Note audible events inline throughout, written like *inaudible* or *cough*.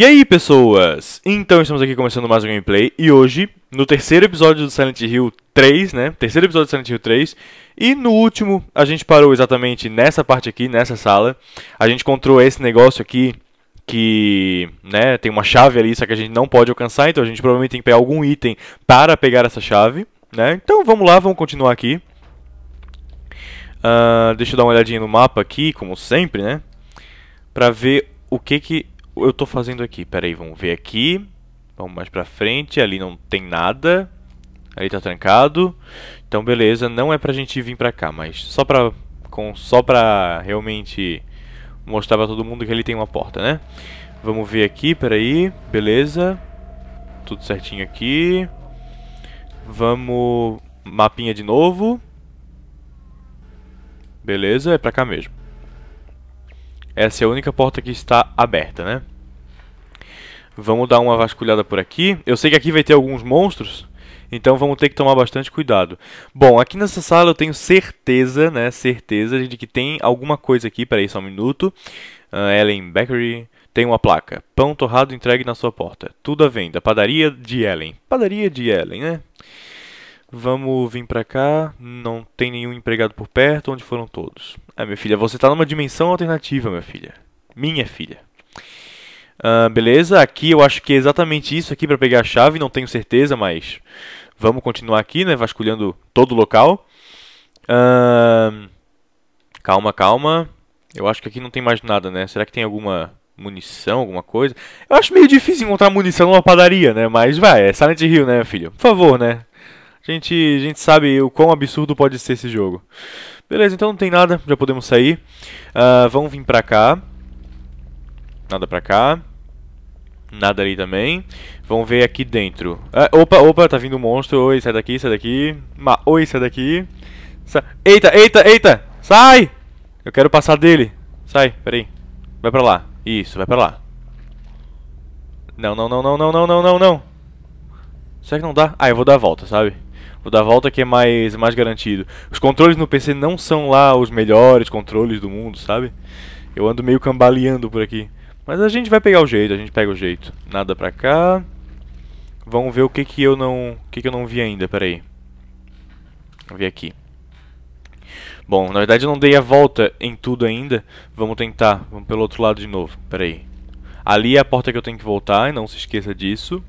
E aí, pessoas? Então, estamos aqui começando mais um gameplay e hoje, no terceiro episódio do Silent Hill 3, né? Terceiro episódio do Silent Hill 3, e no último a gente parou exatamente nessa parte aqui, nessa sala. A gente encontrou esse negócio aqui que, né, tem uma chave ali, só que a gente não pode alcançar, então a gente provavelmente tem que pegar algum item para pegar essa chave, né? Então, vamos lá, vamos continuar aqui. Uh, deixa eu dar uma olhadinha no mapa aqui, como sempre, né? Pra ver o que que eu estou fazendo aqui? Pera aí, vamos ver aqui. Vamos mais para frente, ali não tem nada. Ali está trancado. Então beleza, não é para a gente vir para cá, mas só para com só para realmente mostrar para todo mundo que ali tem uma porta, né? Vamos ver aqui, peraí, beleza. Tudo certinho aqui. Vamos... Mapinha de novo. Beleza, é pra cá mesmo. Essa é a única porta que está aberta, né? Vamos dar uma vasculhada por aqui. Eu sei que aqui vai ter alguns monstros, então vamos ter que tomar bastante cuidado. Bom, aqui nessa sala eu tenho certeza, né, certeza de que tem alguma coisa aqui. Peraí só um minuto. Uh, Ellen Bakery tem uma placa. Pão torrado entregue na sua porta. Tudo à venda. Padaria de Ellen. Padaria de Ellen, né? Vamos vir pra cá. Não tem nenhum empregado por perto. Onde foram todos? Ah, minha filha, você tá numa dimensão alternativa, minha filha. Minha filha. Uh, beleza, aqui eu acho que é exatamente isso aqui para pegar a chave, não tenho certeza, mas vamos continuar aqui, né, vasculhando todo o local. Uh, calma, calma, eu acho que aqui não tem mais nada, né, será que tem alguma munição, alguma coisa? Eu acho meio difícil encontrar munição numa padaria, né, mas vai, é Silent Hill, né, filho, por favor, né. A gente, a gente sabe o quão absurdo pode ser esse jogo. Beleza, então não tem nada, já podemos sair. Uh, ah, vamos vir pra cá. Nada pra cá. Nada ali também. Vamos ver aqui dentro. Ah, opa, opa, tá vindo um monstro. Oi, sai daqui, sai daqui. Ma Oi, sai daqui. Sa eita, eita, eita! Sai! Eu quero passar dele. Sai, peraí. Vai pra lá. Isso, vai pra lá. Não, não, não, não, não, não, não, não, não. Será que não dá? Ah, eu vou dar a volta, sabe? Vou dar a volta que é mais, mais garantido. Os controles no PC não são lá os melhores controles do mundo, sabe? Eu ando meio cambaleando por aqui. Mas a gente vai pegar o jeito, a gente pega o jeito. Nada pra cá. Vamos ver o que que eu não, o que que eu não vi ainda, peraí. Vou ver aqui. Bom, na verdade eu não dei a volta em tudo ainda. Vamos tentar, vamos pelo outro lado de novo, peraí. Ali é a porta que eu tenho que voltar, não se esqueça disso.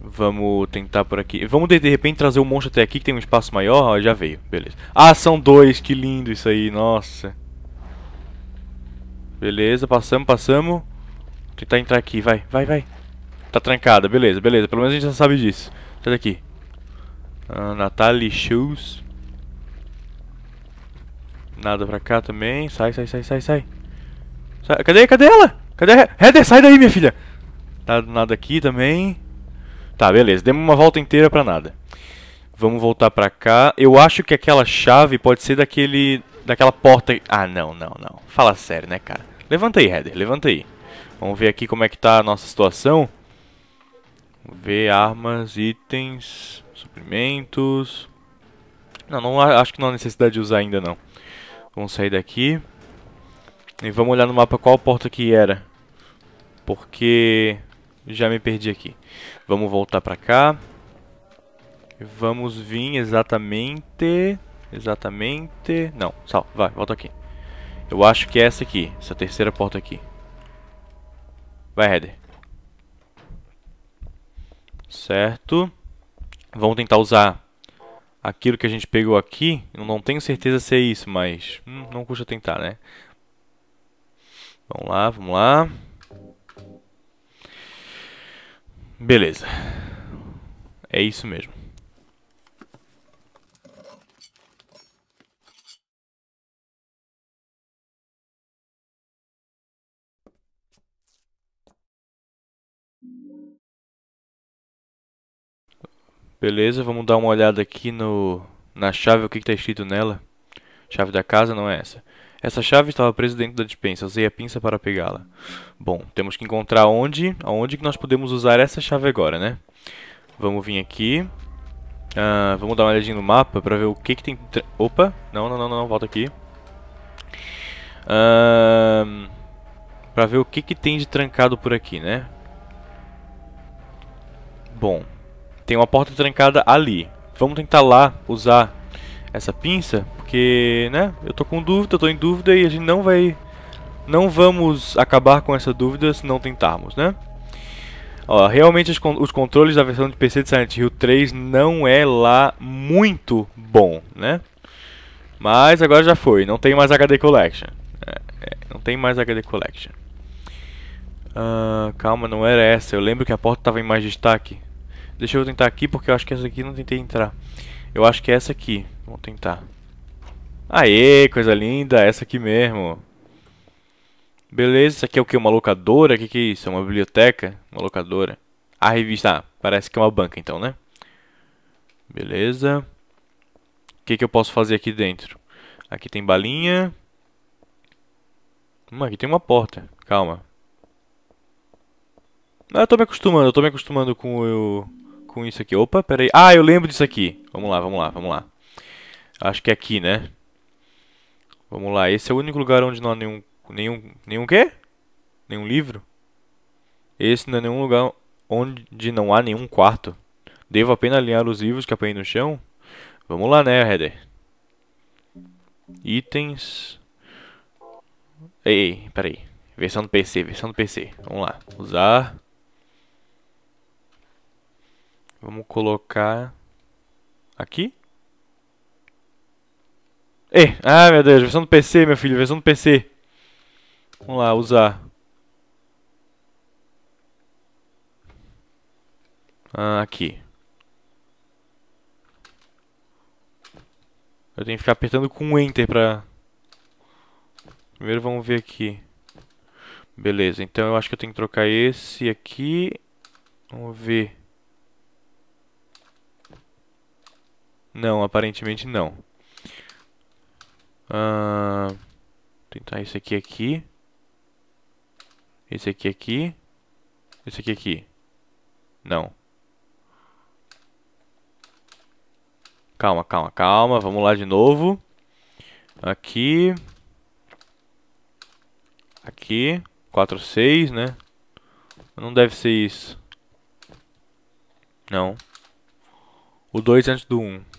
Vamos tentar por aqui. Vamos de, de, repente trazer o monstro até aqui, que tem um espaço maior. Ó, ah, já veio, beleza. Ah, são dois, que lindo isso aí, nossa. Beleza, passamos, passamos. Vou tentar entrar aqui, vai, vai, vai. Tá trancada, beleza, beleza. Pelo menos a gente já sabe disso. Sai daqui. Ah, Natalie Shoes. Nada pra cá também. Sai, sai, sai, sai, sai. sai. Cadê, cadê ela? Cadê a Heather? Sai daí, minha filha. Nada, tá nada aqui também. Tá, beleza. Demos uma volta inteira pra nada. Vamos voltar pra cá. Eu acho que aquela chave pode ser daquele... Daquela porta... Ah, não, não, não. Fala sério, né, cara? Levanta aí, Heather, levanta aí. Vamos ver aqui como é que tá a nossa situação. ver armas, itens, suprimentos. Não, não acho que não há necessidade de usar ainda não. Vamos sair daqui. E vamos olhar no mapa qual porta que era. Porque já me perdi aqui. Vamos voltar pra cá. Vamos vir exatamente... Exatamente... Não, sal, vai, volta aqui. Eu acho que é essa aqui, essa terceira porta aqui. Vai, Header. Certo. Vamos tentar usar aquilo que a gente pegou aqui. Eu não tenho certeza se é isso, mas hum, não custa tentar, né? Vamos lá, vamos lá. Beleza. É isso mesmo. Beleza, vamos dar uma olhada aqui no na chave, o que está escrito nela. Chave da casa, não é essa. Essa chave estava presa dentro da dispensa, usei a pinça para pegá-la. Bom, temos que encontrar onde, aonde que nós podemos usar essa chave agora, né? Vamos vir aqui. Ah, vamos dar uma olhadinha no mapa para ver o que que tem... Opa, não, não, não, não, volta aqui. Ah, para ver o que que tem de trancado por aqui, né? Bom, tem uma porta trancada ali. Vamos tentar lá usar essa pinça, porque, né, eu tô com dúvida, tô em dúvida e a gente não vai... Não vamos acabar com essa dúvida se não tentarmos, né? Ó, realmente os, os, controles da versão de PC de Silent Hill 3 não é lá muito bom, né? Mas agora já foi, não tem mais HD Collection. É, é, não tem mais HD Collection. Uh, calma, não era essa. Eu lembro que a porta estava em mais destaque. Deixa eu tentar aqui, porque eu acho que essa aqui não tentei entrar. Eu acho que é essa aqui. Vou tentar. Aê, coisa linda. Essa aqui mesmo. Beleza, isso aqui é o que? Uma locadora? O que, que é isso? É uma biblioteca? Uma locadora. A revista. Ah, parece que é uma banca então, né? Beleza. O que, que eu posso fazer aqui dentro? Aqui tem balinha. Hum, aqui tem uma porta. Calma. Ah, eu tô me acostumando, eu tô me acostumando com o com isso aqui. Opa, peraí. Ah, eu lembro disso aqui. Vamos lá, vamos lá, vamos lá. Acho que é aqui, né? Vamos lá. Esse é o único lugar onde não há nenhum... Nenhum... Nenhum quê? Nenhum livro? Esse não é nenhum lugar onde não há nenhum quarto. Devo apenas alinhar os livros que apanhei no chão? Vamos lá, né, header Itens... ei, peraí. Versão do PC, versão do PC. Vamos lá. Usar... Vamos colocar aqui. E, ah, meu Deus, versão do PC, meu filho, versão do PC. Vamos lá, usar. Ah, aqui. Eu tenho que ficar apertando com Enter pra... Primeiro vamos ver aqui. Beleza, então eu acho que eu tenho que trocar esse aqui. Vamos ver. Não, aparentemente não. Uh, tentar esse aqui aqui. Esse aqui aqui. Esse aqui aqui. Não. Calma, calma, calma. Vamos lá de novo. Aqui. Aqui. 4, 6, né? Não deve ser isso. Não. O 2 antes do 1. Um.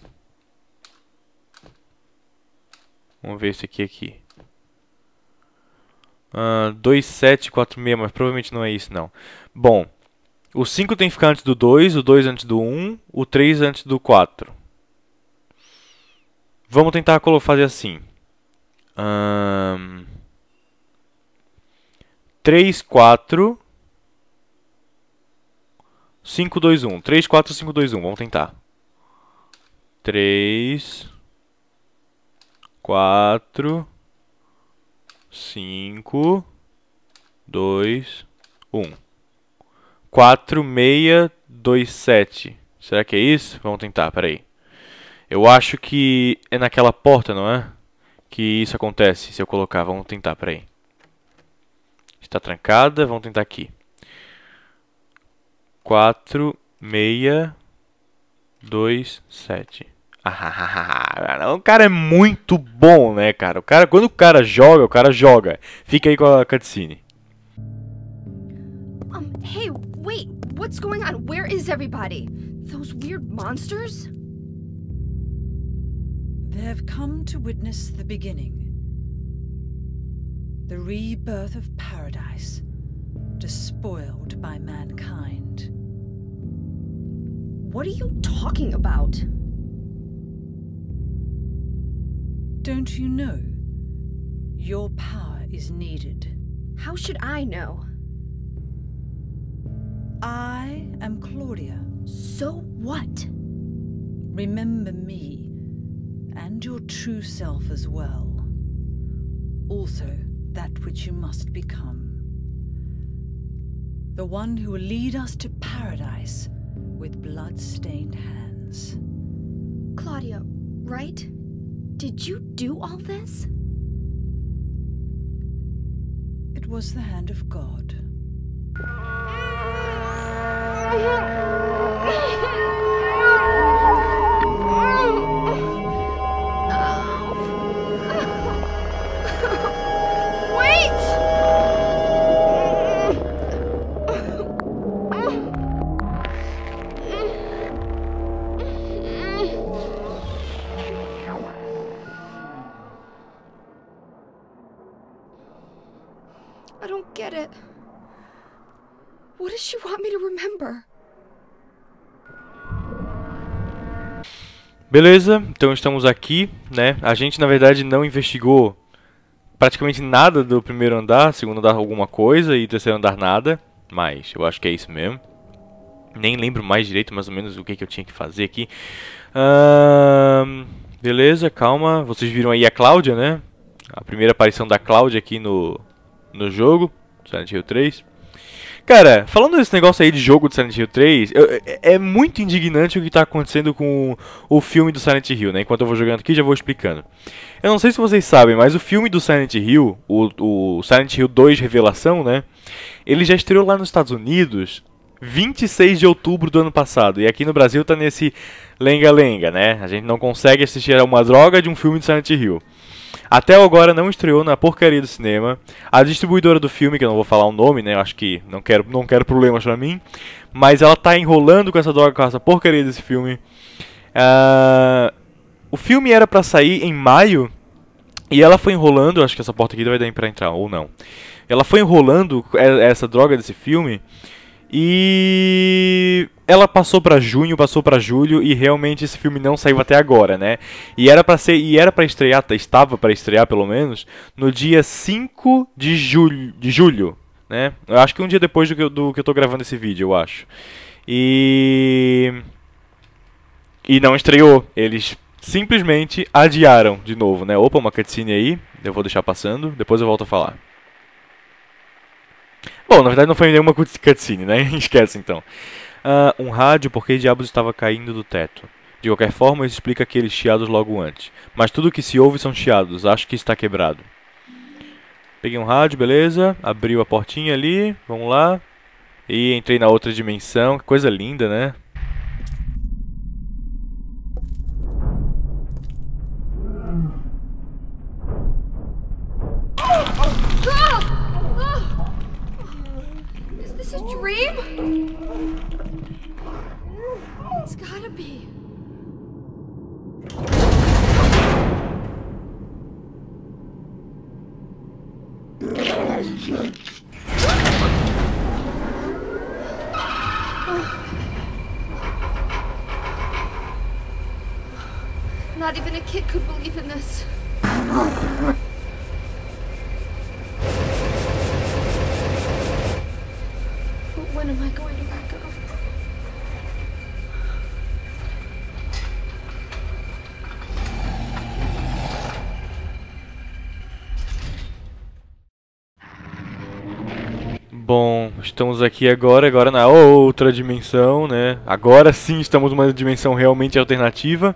Vamos ver esse aqui aqui. Uh, ah, 6, mas provavelmente não é isso não. Bom, o 5 tem que ficar antes do 2, o 2 antes do 1, o 3 antes do 4. Vamos tentar fazer assim. Um, 3, 4, 5, 2, 1. 3, 4, 5, 2, 1. Vamos tentar. 3, quatro, cinco, dois, um. Quatro, meia, dois, sete. Será que é isso? Vamos tentar, peraí. Eu acho que é naquela porta, não é? Que isso acontece se eu colocar. Vamos tentar, peraí. Está trancada, vamos tentar aqui. quatro meia dois sete *laughs* o cara é muito bom, né, cara? O cara, quando o cara joga, o cara joga. Fica aí com a cutscene. Um, hey, wait, what's going on? Where is everybody? Those weird monsters? They've come to witness the beginning. The rebirth of paradise, despoiled by mankind. What are you talking about? Don't you know? Your power is needed. How should I know? I am Claudia. So what? Remember me, and your true self as well. Also, that which you must become. The one who will lead us to paradise with blood-stained hands. Claudia, right? Did you do all this? It was the hand of God. Beleza, então estamos aqui, né? A gente na verdade não investigou praticamente nada do primeiro andar, segundo andar alguma coisa e terceiro andar nada, mas eu acho que é isso mesmo. Nem lembro mais direito mais ou menos o que, que eu tinha que fazer aqui. beleza, calma. Vocês viram aí a Cláudia, né? A primeira aparição da Cláudia aqui no, no jogo, Silent Hill 3. Cara, falando desse negócio aí de jogo do Silent Hill 3, eu, é, é muito indignante o que tá acontecendo com o, filme do Silent Hill, né? Enquanto eu vou jogando aqui, já vou explicando. Eu não sei se vocês sabem, mas o filme do Silent Hill, o, o Silent Hill 2 Revelação, né? Ele já estreou lá nos Estados Unidos 26 de outubro do ano passado. E aqui no Brasil tá nesse lenga-lenga, né? A gente não consegue assistir a uma droga de um filme do Silent Hill até agora não estreou na porcaria do cinema. A distribuidora do filme, que eu não vou falar o nome, né? Acho que não quero, não quero problemas pra mim. Mas ela tá enrolando com essa droga, com essa porcaria desse filme. Uh, o filme era para sair em maio. E ela foi enrolando, acho que essa porta aqui vai dar pra entrar, ou não. Ela foi enrolando é, essa droga desse filme. E ela passou para junho, passou para julho e realmente esse filme não saiu até agora, né? E era para ser e era para estrear, tá, estava para estrear pelo menos no dia 5 de julho, de julho, né? Eu acho que um dia depois do que eu, do que eu tô gravando esse vídeo, eu acho. E e não estreou. Eles simplesmente adiaram de novo, né? Opa, uma cutscene aí. Eu vou deixar passando, depois eu volto a falar. Bom, na verdade não foi nenhuma cutscene, né? *laughs* Esquece então. Ah, um rádio porque diabos estava caindo do teto. De qualquer forma, isso explica aqueles chiados logo antes. Mas tudo que se ouve são chiados, acho que está quebrado. Peguei um rádio, beleza. Abriu a portinha ali, vamos lá. E entrei na outra dimensão, que coisa linda, né? Not even a kid could believe in this. estamos aqui agora, agora na outra dimensão, né? Agora sim estamos numa dimensão realmente alternativa.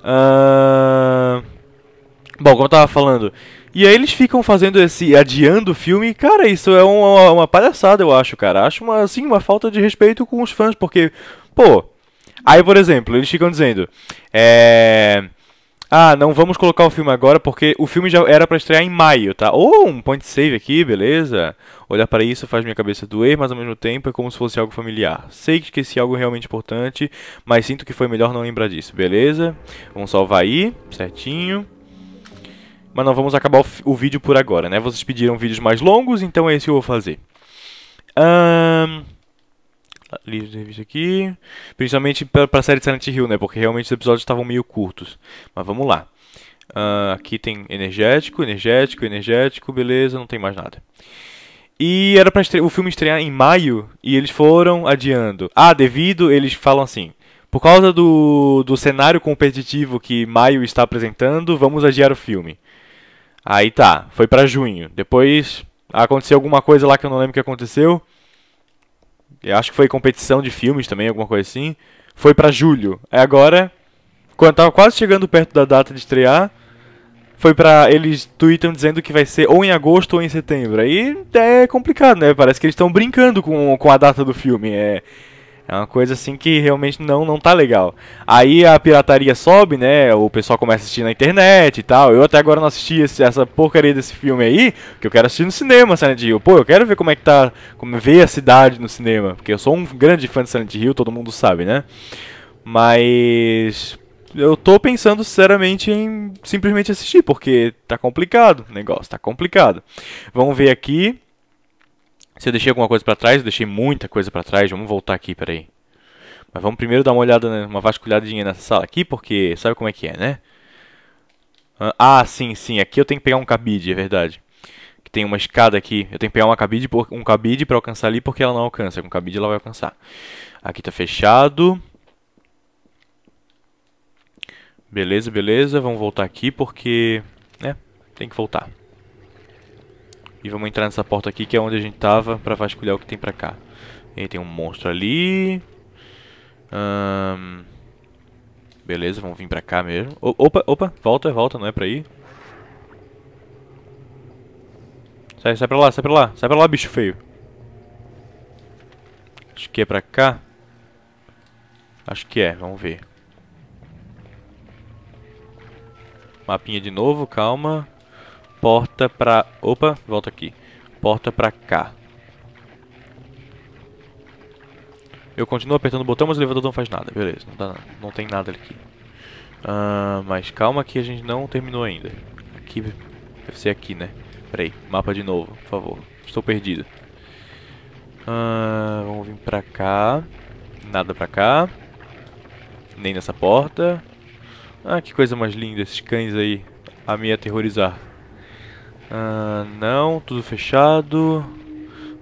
Uh... Bom, como eu tava falando. E aí eles ficam fazendo esse. adiando o filme. Cara, isso é uma, uma palhaçada, eu acho, cara. Acho uma, assim, uma falta de respeito com os fãs, porque. Pô. Aí, por exemplo, eles ficam dizendo. É. Ah, não vamos colocar o filme agora porque o filme já era para estrear em maio, tá? Ou oh, um point save aqui, beleza? Olhar para isso faz minha cabeça doer, mas ao mesmo tempo é como se fosse algo familiar. Sei que esqueci algo realmente importante, mas sinto que foi melhor não lembrar disso, beleza? Vamos salvar aí, certinho. Mas não vamos acabar o, o vídeo por agora, né? Vocês pediram vídeos mais longos, então é isso que eu vou fazer. Ahn... Um lista de revista aqui. Principalmente para a série de Silent Hill, né? Porque realmente os episódios estavam meio curtos. Mas vamos lá. Uh, aqui tem energético, energético, energético, beleza, não tem mais nada. E era para o filme estrear em maio e eles foram adiando. Ah, devido, eles falam assim. Por causa do, do cenário competitivo que maio está apresentando, vamos adiar o filme. Aí tá, foi para junho. Depois aconteceu alguma coisa lá que eu não lembro o que aconteceu acho que foi competição de filmes também, alguma coisa assim, foi para julho. É agora, quando tava quase chegando perto da data de estrear, foi para eles tweetam dizendo que vai ser ou em agosto ou em setembro. Aí é complicado, né? Parece que eles estão brincando com, com a data do filme. É, é uma coisa assim que realmente não não tá legal. Aí a pirataria sobe, né? O pessoal começa a assistir na internet e tal. Eu até agora não assisti esse, essa porcaria desse filme aí, que eu quero assistir no cinema, Silent Hill. Pô, eu quero ver como é que tá, como é, ver a cidade no cinema, porque eu sou um grande fã de Silent Hill, todo mundo sabe, né? Mas eu tô pensando sinceramente em simplesmente assistir, porque tá complicado, o negócio tá complicado. Vamos ver aqui. Se eu deixei alguma coisa para trás, eu deixei muita coisa para trás. Vamos voltar aqui, peraí. Mas vamos primeiro dar uma olhada, né, uma vasculhadinha nessa sala aqui, porque sabe como é que é, né? Ah, ah, sim, sim. Aqui eu tenho que pegar um cabide, é verdade. Que tem uma escada aqui. Eu tenho que pegar uma cabide por, um cabide para alcançar ali, porque ela não alcança. Com cabide ela vai alcançar. Aqui tá fechado. Beleza, beleza. Vamos voltar aqui, porque... Né? Tem que voltar. E vamos entrar nessa porta aqui, que é onde a gente tava, pra vasculhar o que tem pra cá. E tem um monstro ali. Beleza, vamos vir pra cá mesmo. O opa, opa, volta, volta, não é pra ir. Sai, sai pra lá, sai pra lá, sai pra lá, bicho feio. Acho que é pra cá. Acho que é, vamos ver. Mapinha de novo, calma porta pra... Opa, volta aqui. Porta pra cá. Eu continuo apertando o botão, mas o elevador não faz nada. Beleza, não, dá, não tem nada aqui. Ah, mas calma que a gente não terminou ainda. Aqui, deve ser aqui, né? Peraí, mapa de novo, por favor. Estou perdido. Ah, vamos vir pra cá. Nada pra cá. Nem nessa porta. Ah, que coisa mais linda esses cães aí a me aterrorizar. Ah, não, tudo fechado.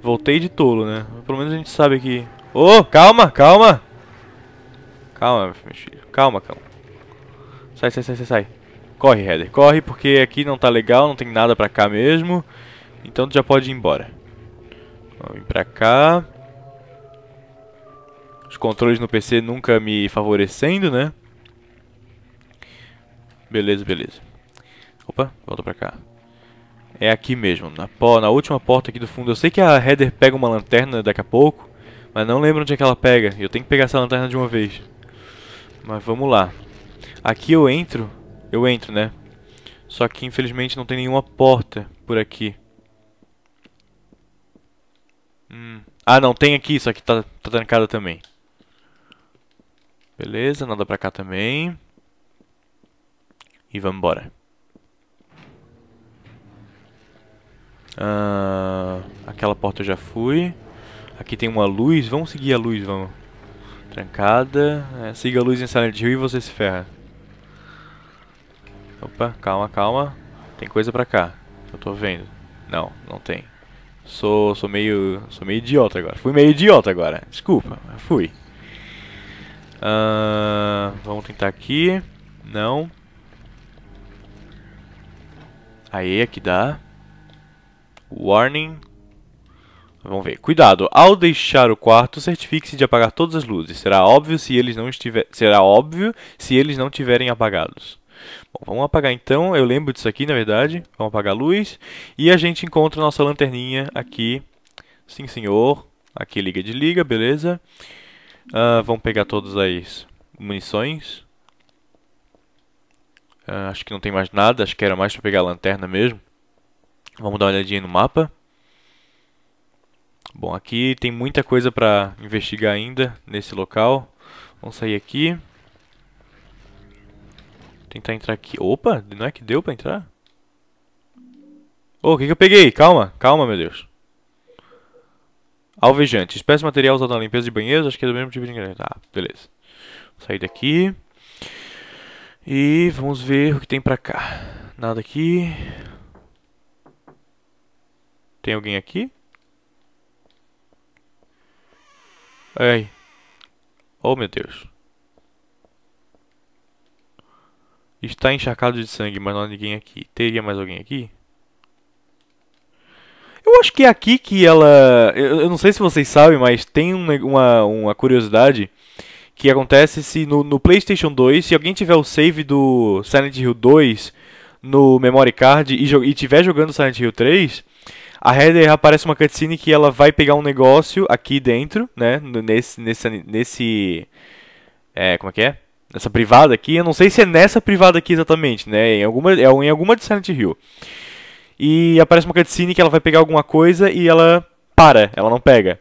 Voltei de tolo, né? Pelo menos a gente sabe que... Ô, oh, calma, calma! Calma, meu filho. Calma, calma. Sai, sai, sai, sai, sai. Corre, Heather. Corre, porque aqui não tá legal, não tem nada pra cá mesmo. Então tu já pode ir embora. Vamos vir pra cá. Os controles no PC nunca me favorecendo, né? Beleza, beleza. Opa, volta pra cá. É aqui mesmo, na, na última porta aqui do fundo. Eu sei que a Heather pega uma lanterna daqui a pouco, mas não lembro onde é que ela pega. Eu tenho que pegar essa lanterna de uma vez. Mas vamos lá. Aqui eu entro. Eu entro, né? Só que infelizmente não tem nenhuma porta por aqui. Hum. Ah, não, tem aqui, só que tá, tá trancada também. Beleza, nada pra cá também. E vamos embora. Ah, aquela porta eu já fui. Aqui tem uma luz. Vamos seguir a luz, vamos. Trancada. É, siga a luz em Silent Hill e você se ferra. Opa, calma, calma. Tem coisa pra cá. Eu tô vendo. Não, não tem. Sou, sou meio, sou meio idiota agora. Fui meio idiota agora. Desculpa, fui. Ah, vamos tentar aqui. Não. Aí, aqui dá. Warning. Vamos ver. Cuidado. Ao deixar o quarto, certifique-se de apagar todas as luzes. Será óbvio se eles não estiver... será óbvio se eles não tiverem apagados. Bom, vamos apagar então. Eu lembro disso aqui, na verdade. Vamos apagar a luz e a gente encontra a nossa lanterninha aqui. Sim, senhor. Aqui liga de desliga, beleza? Uh, vamos pegar todas as munições. Uh, acho que não tem mais nada, acho que era mais para pegar a lanterna mesmo. Vamos dar uma olhadinha no mapa. Bom, aqui tem muita coisa para investigar ainda nesse local. Vamos sair aqui. Tentar entrar aqui. Opa, não é que deu pra entrar? oh, o que, que eu peguei? Calma, calma, meu Deus. Alvejante. Espécie de material usado na limpeza de banheiros. Acho que é do mesmo tipo de ingrediente. Ah, beleza. Vou sair daqui. E vamos ver o que tem pra cá. Nada aqui. Tem alguém aqui? Ai. Oh, meu Deus. Está encharcado de sangue, mas não há ninguém aqui. Teria mais alguém aqui? Eu acho que é aqui que ela. Eu, não sei se vocês sabem, mas tem uma, uma curiosidade que acontece se no, no, PlayStation 2, se alguém tiver o save do Silent Hill 2 no Memory Card e, e tiver jogando Silent Hill 3, a Heather aparece uma cutscene que ela vai pegar um negócio aqui dentro, né? Nesse. nesse, nesse é, como é que é? Nessa privada aqui. Eu não sei se é nessa privada aqui exatamente, né? Em alguma, é em alguma de Silent Hill. E aparece uma cutscene que ela vai pegar alguma coisa e ela para, ela não pega.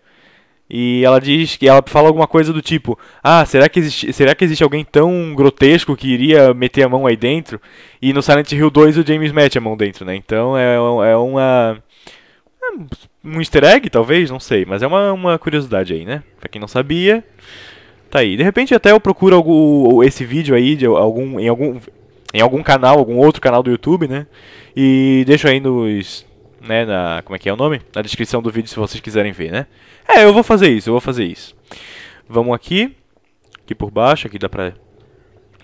E ela diz que ela fala alguma coisa do tipo: Ah, será que, existe, será que existe alguém tão grotesco que iria meter a mão aí dentro? E no Silent Hill 2 o James mete a mão dentro, né? Então é, é uma. É um easter egg, talvez, não sei, mas é uma, uma curiosidade aí, né? Pra quem não sabia, tá aí. De repente até eu procuro algum, esse vídeo aí de algum, em, algum, em algum canal, algum outro canal do YouTube, né? E deixo aí nos. Né, na, como é que é o nome? Na descrição do vídeo se vocês quiserem ver, né? É, eu vou fazer isso, eu vou fazer isso. Vamos aqui. Aqui por baixo, aqui dá pra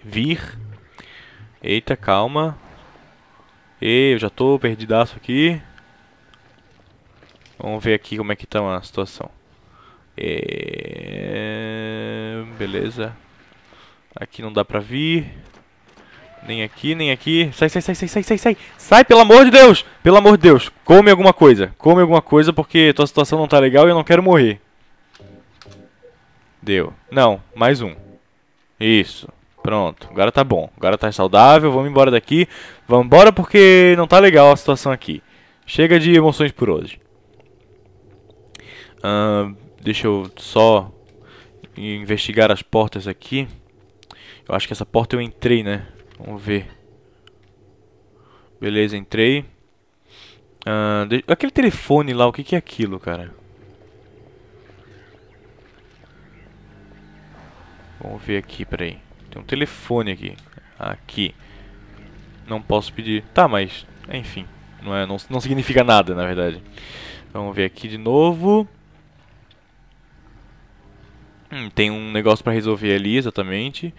vir. Eita, calma. E eu já tô perdidaço aqui. Vamos ver aqui como é que tá a situação. É... Beleza. Aqui não dá pra vir. Nem aqui, nem aqui. Sai, sai, sai, sai, sai, sai, sai. Sai, pelo amor de Deus! Pelo amor de Deus. Come alguma coisa. Come alguma coisa porque tua situação não tá legal e eu não quero morrer. Deu. Não, mais um. Isso. Pronto. Agora tá bom. Agora tá saudável. Vamos embora daqui. Vamos embora porque não tá legal a situação aqui. Chega de emoções por hoje. Uh, deixa eu só investigar as portas aqui. Eu acho que essa porta eu entrei, né? Vamos ver. Beleza, entrei. Uh, de... Aquele telefone lá, o que, que é aquilo, cara? Vamos ver aqui, peraí. Tem um telefone aqui. Aqui. Não posso pedir. Tá, mas... Enfim. Não, é, não, não significa nada, na verdade. Vamos ver aqui de novo. Hum, tem um negócio para resolver ali, exatamente.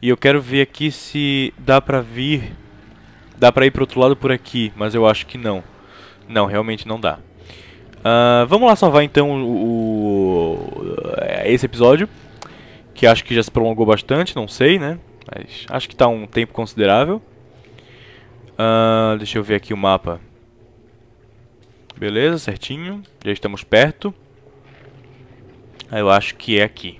E eu quero ver aqui se dá pra vir... Dá pra ir pro outro lado por aqui, mas eu acho que não. Não, realmente não dá. Uh, vamos lá salvar então o, o, eh, esse episódio, que acho que já se prolongou bastante, não sei, né? Mas acho que tá um tempo considerável. Uh, deixa eu ver aqui o mapa. Beleza, certinho. Já estamos perto. Ah, eu acho que é aqui.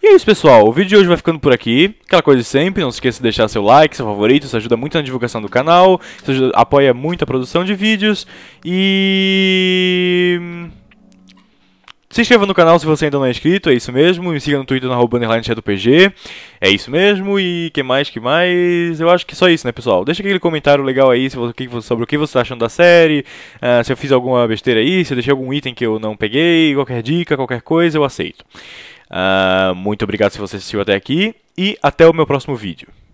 E é isso, pessoal. O vídeo de hoje vai ficando por aqui. Aquela coisa de sempre, não se esqueça de deixar seu like, seu favorito, isso ajuda muito na divulgação do canal, isso ajuda, apoia muito a produção de vídeos. E... Hum, se inscreva no canal se você ainda não é inscrito, é isso mesmo. Me siga no Twitter, na PG. É isso mesmo. E que mais, que mais? Eu acho que é só isso, né, pessoal? Deixa aquele comentário legal aí sobre o que você está achando da série, uh, se eu fiz alguma besteira aí, se eu deixei algum item que eu não peguei, qualquer dica, qualquer coisa, eu aceito. Uh, muito obrigado se você assistiu até aqui e até o meu próximo vídeo.